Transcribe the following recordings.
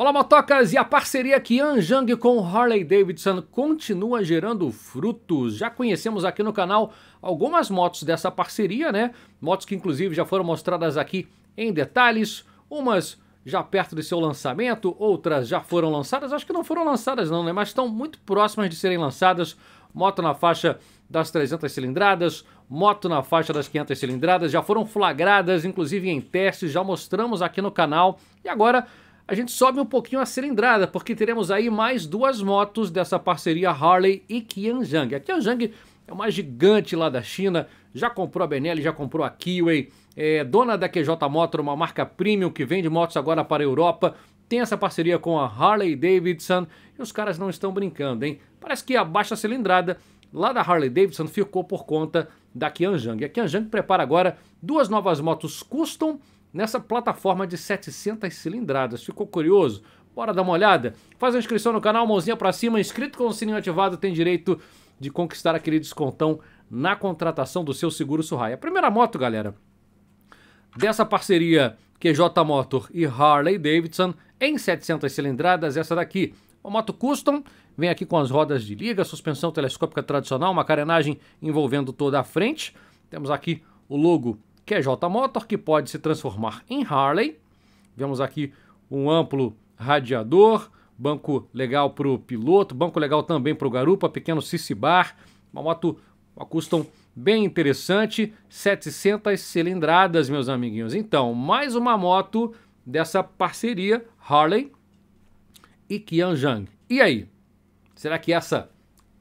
Olá, motocas! E a parceria Anjang com Harley Davidson continua gerando frutos. Já conhecemos aqui no canal algumas motos dessa parceria, né? Motos que inclusive já foram mostradas aqui em detalhes, umas já perto de seu lançamento, outras já foram lançadas, acho que não foram lançadas não, né? Mas estão muito próximas de serem lançadas. Moto na faixa das 300 cilindradas, moto na faixa das 500 cilindradas, já foram flagradas, inclusive em testes, já mostramos aqui no canal. E agora a gente sobe um pouquinho a cilindrada, porque teremos aí mais duas motos dessa parceria Harley e Qianzhang. A Qianzhang é uma gigante lá da China, já comprou a Benelli, já comprou a Kiwi, é dona da QJ Motor, uma marca premium que vende motos agora para a Europa, tem essa parceria com a Harley Davidson e os caras não estão brincando, hein? Parece que a baixa cilindrada lá da Harley Davidson ficou por conta da Qianjang. a Qianjang prepara agora duas novas motos custom nessa plataforma de 700 cilindradas. Ficou curioso? Bora dar uma olhada? Faz a inscrição no canal, mãozinha para cima, inscrito com o sininho ativado, tem direito de conquistar aquele descontão na contratação do seu seguro Surraia. A primeira moto, galera, dessa parceria QJ Motor e Harley Davidson em 700 cilindradas, essa daqui. Uma moto custom, vem aqui com as rodas de liga, suspensão telescópica tradicional, uma carenagem envolvendo toda a frente. Temos aqui o logo QJ é Motor, que pode se transformar em Harley. Vemos aqui um amplo radiador, banco legal para o piloto, banco legal também para o garupa, pequeno Cici Bar, uma moto custom bem interessante, 700 cilindradas, meus amiguinhos. Então, mais uma moto dessa parceria Harley e Qianjang. E aí? Será que essa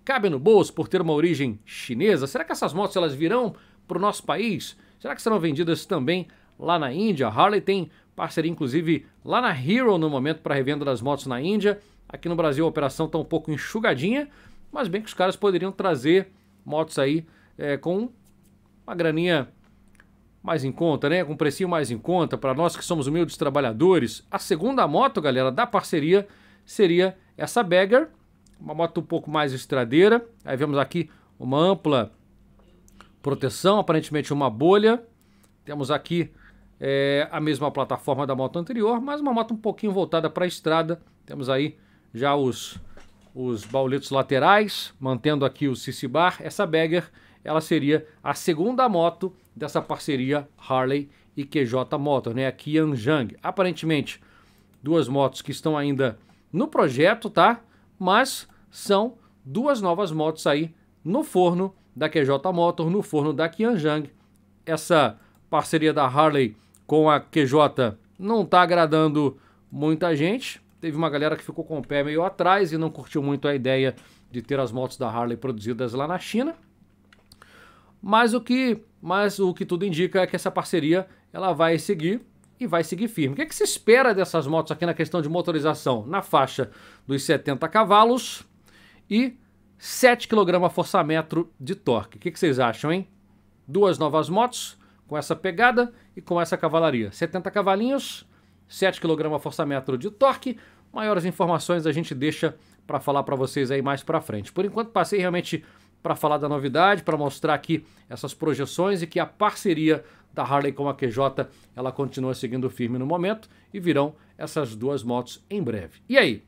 cabe no bolso por ter uma origem chinesa? Será que essas motos elas virão para o nosso país? Será que serão vendidas também lá na Índia? A Harley tem parceria, inclusive, lá na Hero no momento para revenda das motos na Índia. Aqui no Brasil a operação está um pouco enxugadinha, mas bem que os caras poderiam trazer motos aí é, com uma graninha mais em conta, né? Com um precinho mais em conta para nós que somos humildes trabalhadores. A segunda moto, galera, da parceria seria essa Beggar, uma moto um pouco mais estradeira. Aí vemos aqui uma ampla proteção, aparentemente uma bolha. Temos aqui é, a mesma plataforma da moto anterior, mas uma moto um pouquinho voltada para a estrada. Temos aí já os, os bauletos laterais, mantendo aqui o CC Bar. Essa Bagger, ela seria a segunda moto dessa parceria Harley e QJ Motor, né? Aqui anjang Aparentemente, duas motos que estão ainda no projeto, tá? Mas são duas novas motos aí no forno da QJ Motor no forno da Qianjiang. Essa parceria da Harley com a QJ não está agradando muita gente. Teve uma galera que ficou com o pé meio atrás e não curtiu muito a ideia de ter as motos da Harley produzidas lá na China. Mas o que, mas o que tudo indica é que essa parceria ela vai seguir e vai seguir firme. O que, é que se espera dessas motos aqui na questão de motorização? Na faixa dos 70 cavalos e 7 kg força-metro de torque. O que, que, vocês acham, hein? Duas novas motos com essa pegada e com essa cavalaria. 70 cavalinhos, 7 kg força-metro de torque. Maiores informações a gente deixa para falar para vocês aí mais para frente. Por enquanto passei realmente para falar da novidade, para mostrar aqui essas projeções e que a parceria da Harley com a QJ, ela continua seguindo firme no momento e virão essas duas motos em breve. E aí?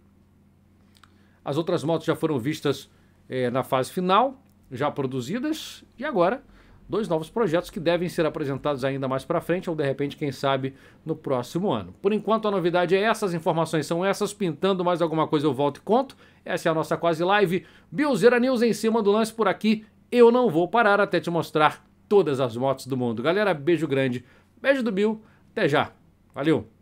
As outras motos já foram vistas é, na fase final, já produzidas, e agora dois novos projetos que devem ser apresentados ainda mais para frente, ou de repente, quem sabe, no próximo ano. Por enquanto, a novidade é essa, as informações são essas. Pintando mais alguma coisa, eu volto e conto. Essa é a nossa quase live. Bilzeira News em cima do lance por aqui. Eu não vou parar até te mostrar todas as motos do mundo. Galera, beijo grande, beijo do Bill, até já. Valeu!